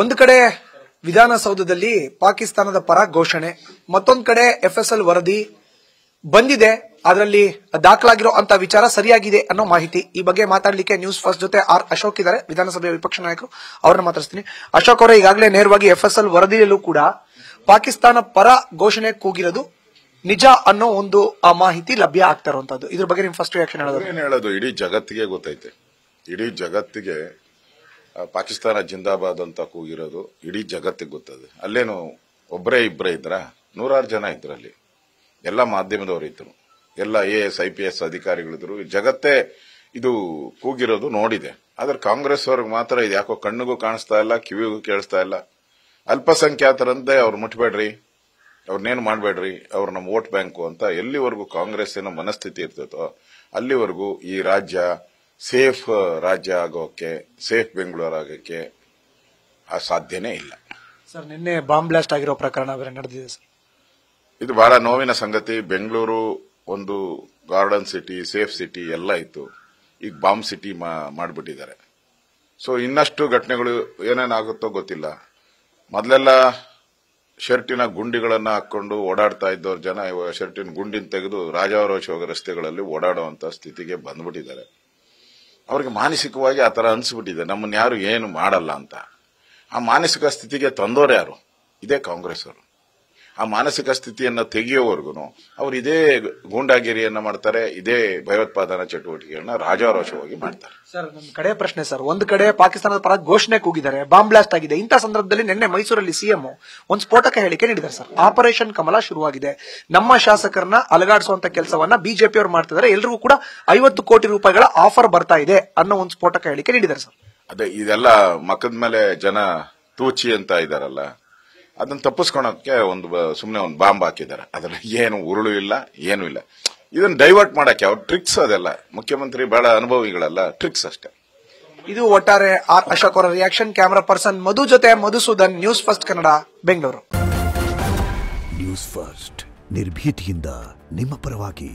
ಒಂದು ಕಡೆ ವಿಧಾನಸೌಧದಲ್ಲಿ ಪಾಕಿಸ್ತಾನದ ಪರ ಘೋಷಣೆ ಮತ್ತೊಂದು ಕಡೆ ಎಫ್ಎಸ್ಎಲ್ ವರದಿ ಬಂದಿದೆ ಅದರಲ್ಲಿ ದಾಖಲಾಗಿರೋ ಅಂತ ವಿಚಾರ ಸರಿಯಾಗಿದೆ ಅನ್ನೋ ಮಾಹಿತಿ ಈ ಬಗ್ಗೆ ಮಾತಾಡಲಿಕ್ಕೆ ನ್ಯೂಸ್ ಫಸ್ಟ್ ಜೊತೆ ಆರ್ ಅಶೋಕ್ ಇದ್ದಾರೆ ವಿಧಾನಸಭೆಯ ವಿಪಕ್ಷ ನಾಯಕರು ಅವ್ರನ್ನ ಮಾತಾಡ್ತೀನಿ ಅಶೋಕ್ ಅವರೇ ಈಗಾಗಲೇ ನೇರವಾಗಿ ಎಫ್ಎಸ್ಎಲ್ ವರದಿಯಲ್ಲೂ ಕೂಡ ಪಾಕಿಸ್ತಾನ ಪರ ಘೋಷಣೆ ಕೂಗಿರೋದು ನಿಜ ಅನ್ನೋ ಒಂದು ಆ ಮಾಹಿತಿ ಲಭ್ಯ ಆಗ್ತಾ ಇರುವಂತಹ ಇದ್ರ ಬಗ್ಗೆ ನಿಮ್ ಫಸ್ಟ್ ರಿಯಾಕ್ಷನ್ ಹೇಳೋದು ಇಡೀ ಜಗತ್ತಿಗೆ ಗೊತ್ತೈತೆ ಇಡೀ ಜಗತ್ತಿಗೆ ಪಾಕಿಸ್ತಾನ ಜಿಂದಾಬಾದ್ ಅಂತ ಕೂಗಿರೋದು ಇಡೀ ಜಗತ್ತಿಗೆ ಗೊತ್ತದೆ ಅಲ್ಲೇನು ಒಬ್ಬರೇ ಇಬ್ಬರೇ ಇದ್ರ ನೂರಾರು ಜನ ಇದ್ರಲ್ಲಿ ಎಲ್ಲ ಮಾಧ್ಯಮದವರು ಇದ್ರು ಎಲ್ಲ A S I P S ಅಧಿಕಾರಿಗಳಿದ್ರು ಜಗತ್ತೇ ಇದು ಕೂಗಿರೋದು ನೋಡಿದೆ ಆದ್ರೆ ಕಾಂಗ್ರೆಸ್ ಅವ್ರಿಗೆ ಮಾತ್ರ ಇದು ಯಾಕೋ ಕಣ್ಣಿಗೂ ಕಾಣಿಸ್ತಾ ಇಲ್ಲ ಕಿವಿಗೂ ಕೇಳಿಸ್ತಾ ಇಲ್ಲ ಅಲ್ಪಸಂಖ್ಯಾತರಂತೆ ಅವ್ರು ಮುಟ್ಬೇಡ್ರಿ ಅವ್ರನ್ನೇನು ಮಾಡಬೇಡ್ರಿ ಅವ್ರು ನಮ್ಮ ವೋಟ್ ಬ್ಯಾಂಕು ಅಂತ ಎಲ್ಲಿವರೆಗೂ ಏನೋ ಮನಸ್ಥಿತಿ ಇರ್ತೈತೋ ಅಲ್ಲಿವರೆಗೂ ಈ ರಾಜ್ಯ ಸೇಫ್ ರಾಜ್ಯ ಆಗೋಕೆ ಸೇಫ್ ಬೆಂಗಳೂರು ಆಗೋಕೆ ಆ ಸಾಧ್ಯನೇ ಇಲ್ಲ ಸರ್ ನಿನ್ನೆ ಬಾಂಬ್ ಬ್ಲಾಸ್ಟ್ ಆಗಿರೋ ಪ್ರಕರಣ ಬೇರೆ ನಡೆದಿದೆ ಸರ್ ಇದು ಬಹಳ ನೋವಿನ ಸಂಗತಿ ಬೆಂಗಳೂರು ಒಂದು ಗಾರ್ಡನ್ ಸಿಟಿ ಸೇಫ್ ಸಿಟಿ ಎಲ್ಲ ಇತ್ತು ಈಗ ಬಾಂಬ್ ಸಿಟಿ ಮಾಡಿಬಿಟ್ಟಿದ್ದಾರೆ ಸೊ ಇನ್ನಷ್ಟು ಘಟನೆಗಳು ಏನೇನಾಗುತ್ತೋ ಗೊತ್ತಿಲ್ಲ ಮೊದಲೆಲ್ಲ ಶರ್ಟಿನ ಗುಂಡಿಗಳನ್ನು ಹಾಕೊಂಡು ಓಡಾಡ್ತಾ ಇದ್ದವ್ರ ಜನ ಶರ್ಟಿನ ಗುಂಡಿನ ತೆಗೆದು ರಾಜಾರೋಷ ರಸ್ತೆಗಳಲ್ಲಿ ಓಡಾಡುವಂತ ಸ್ಥಿತಿಗೆ ಬಂದ್ಬಿಟ್ಟಿದ್ದಾರೆ ಅವ್ರಿಗೆ ಮಾನಸಿಕವಾಗಿ ಆ ಥರ ಅನ್ಸ್ಬಿಟ್ಟಿದೆ ನಮ್ಮನ್ನು ಯಾರು ಏನು ಮಾಡಲ್ಲ ಅಂತ ಆ ಮಾನಸಿಕ ಸ್ಥಿತಿಗೆ ತಂದೋರು ಯಾರು ಇದೇ ಕಾಂಗ್ರೆಸ್ ಅವರು ಆ ಮಾನಸಿಕ ಸ್ಥಿತಿಯನ್ನು ತೆಗೆಯೋವರೆಗೂ ಅವರು ಇದೇ ಗೂಂಡಾಗಿರಿಯನ್ನ ಮಾಡ್ತಾರೆ ಇದೇ ಭಯೋತ್ಪಾದನಾ ಚಟುವಟಿಕೆಗಳನ್ನ ರಾಜಾರೋಷವಾಗಿ ಮಾಡ್ತಾರೆ ಸರ್ ನನ್ನ ಕಡೆ ಪ್ರಶ್ನೆ ಸರ್ ಒಂದ್ ಕಡೆ ಪಾಕಿಸ್ತಾನದ ಪರ ಘೋಷಣೆ ಕೂಗಿದ್ದಾರೆ ಬಾಂಬ್ ಬ್ಲಾಸ್ಟ್ ಆಗಿದೆ ಇಂಥ ಸಂದರ್ಭದಲ್ಲಿ ನಿನ್ನೆ ಮೈಸೂರಲ್ಲಿ ಸಿಎಂ ಒಂದು ಸ್ಫೋಟಕ ಹೇಳಿಕೆ ನೀಡಿದ್ದಾರೆ ಸರ್ ಆಪರೇಷನ್ ಕಮಲ ಶುರುವಾಗಿದೆ ನಮ್ಮ ಶಾಸಕರನ್ನ ಅಲಗಾಡಿಸುವಂತ ಕೆಲಸವನ್ನ ಬಿಜೆಪಿ ಅವರು ಮಾಡ್ತಿದ್ದಾರೆ ಎಲ್ರಿಗೂ ಕೂಡ ಐವತ್ತು ಕೋಟಿ ರೂಪಾಯಿಗಳ ಆಫರ್ ಬರ್ತಾ ಇದೆ ಅನ್ನೋ ಒಂದು ಸ್ಫೋಟಕ ಹೇಳಿಕೆ ನೀಡಿದ್ದಾರೆ ಸರ್ ಅದೇ ಇದೆಲ್ಲ ಮಕ್ಕದ ಮೇಲೆ ಜನ ತೂಚಿ ಅಂತ ಇದಾರಲ್ಲ ಅದನ್ನ ತಪ್ಪಿಸ್ಕೊಳಕ್ಕೆ ಒಂದು ಸುಮ್ಮನೆ ಒಂದು ಬಾಂಬ್ ಹಾಕಿದ್ದಾರೆ ಅದರಲ್ಲಿ ಏನು ಉರುಳು ಇಲ್ಲ ಏನು ಇಲ್ಲ ಇದನ್ನ ಡೈವರ್ಟ್ ಮಾಡಕ್ಕೆ ಅವ್ರ ಟ್ರಿಕ್ಸ್ ಅದೆಲ್ಲ ಮುಖ್ಯಮಂತ್ರಿ ಬಹಳ ಅನುಭವಿಗಳಲ್ಲ ಟ್ರಿಕ್ಸ್ ಅಷ್ಟೇ ಇದು ಒಟ್ಟಾರೆ ಆರ್ ಅಶೋಕ್ ಅವರ ರಿಯಾಕ್ಷನ್ ಕ್ಯಾಮರಾ ಪರ್ಸನ್ ಮಧು ಜೊತೆ Madhusudan news first Kannada Bengaluru news first ನಿರ್ಭೀತಿಯಿಂದ ನಿಮ್ಮ ಪರವಾಗಿ